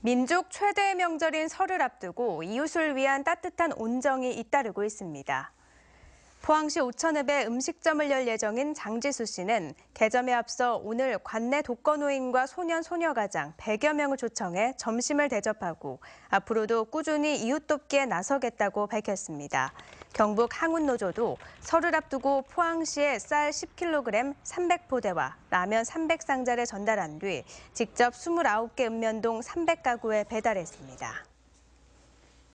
민족 최대의 명절인 설을 앞두고 이웃을 위한 따뜻한 온정이 잇따르고 있습니다. 포항시 오천읍에 음식점을 열 예정인 장지수 씨는 개점에 앞서 오늘 관내 독거노인과 소년 소녀가장 100여 명을 초청해 점심을 대접하고 앞으로도 꾸준히 이웃돕기에 나서겠다고 밝혔습니다. 경북 항운노조도 설을 앞두고 포항시에 쌀 10kg 300포대와 라면 300상자를 전달한 뒤 직접 29개 읍면동 300가구에 배달했습니다.